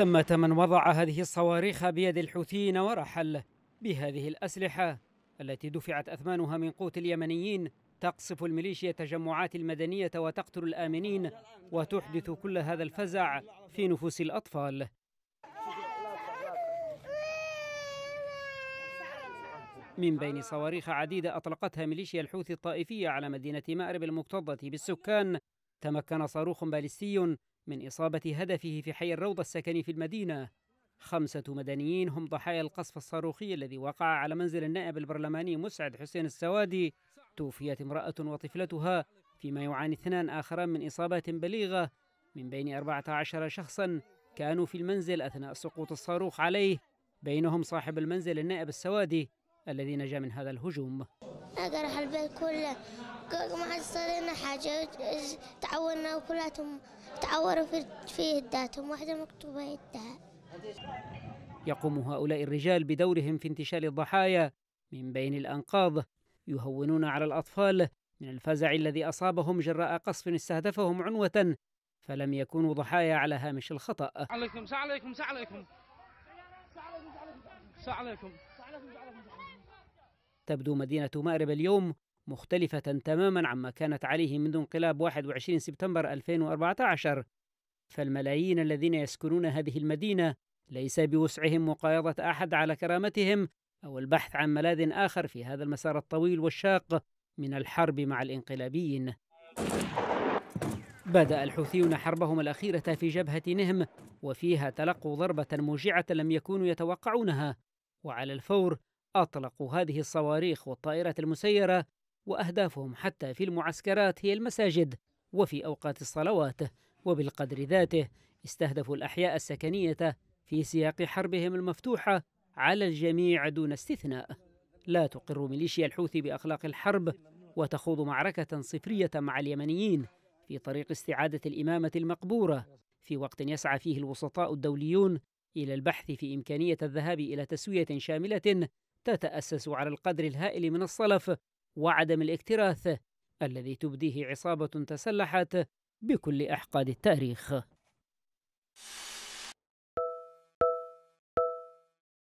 ثمة من وضع هذه الصواريخ بيد الحوثيين ورحل بهذه الأسلحة التي دفعت أثمانها من قوت اليمنيين تقصف الميليشيا التجمعات المدنية وتقتل الآمنين وتحدث كل هذا الفزع في نفوس الأطفال من بين صواريخ عديدة أطلقتها ميليشيا الحوثي الطائفية على مدينة مأرب المكتظة بالسكان تمكن صاروخ باليستي من إصابة هدفه في حي الروضة السكني في المدينة خمسة مدنيين هم ضحايا القصف الصاروخي الذي وقع على منزل النائب البرلماني مسعد حسين السوادي توفيت امرأة وطفلتها فيما يعاني اثنان آخران من إصابات بليغة من بين 14 شخصا كانوا في المنزل أثناء سقوط الصاروخ عليه بينهم صاحب المنزل النائب السوادي الذي نجا من هذا الهجوم جرح البيت كله ما حد صار لنا حاجة تعورنا وكلاتهم تعوروا في يداتهم واحدة مكتوبة يدها يقوم هؤلاء الرجال بدورهم في انتشال الضحايا من بين الأنقاض يهونون على الأطفال من الفزع الذي أصابهم جراء قصف استهدفهم عنوة فلم يكونوا ضحايا على هامش الخطأ عليكم سعليكم سعليكم سعليكم سعليكم سعليكم تبدو مدينة مأرب اليوم مختلفة تماما عما كانت عليه منذ انقلاب 21 سبتمبر 2014 فالملايين الذين يسكنون هذه المدينة ليس بوسعهم مقايضة أحد على كرامتهم أو البحث عن ملاذ آخر في هذا المسار الطويل والشاق من الحرب مع الإنقلابيين بدأ الحوثيون حربهم الأخيرة في جبهة نهم وفيها تلقوا ضربة موجعة لم يكونوا يتوقعونها وعلى الفور أطلقوا هذه الصواريخ والطائرات المسيرة وأهدافهم حتى في المعسكرات هي المساجد وفي أوقات الصلوات وبالقدر ذاته استهدفوا الأحياء السكنية في سياق حربهم المفتوحة على الجميع دون استثناء لا تقر ميليشيا الحوثي بأخلاق الحرب وتخوض معركة صفرية مع اليمنيين في طريق استعادة الإمامة المقبورة في وقت يسعى فيه الوسطاء الدوليون إلى البحث في إمكانية الذهاب إلى تسوية شاملة تتأسس على القدر الهائل من الصلف وعدم الاكتراث الذي تبديه عصابة تسلحت بكل أحقاد التاريخ.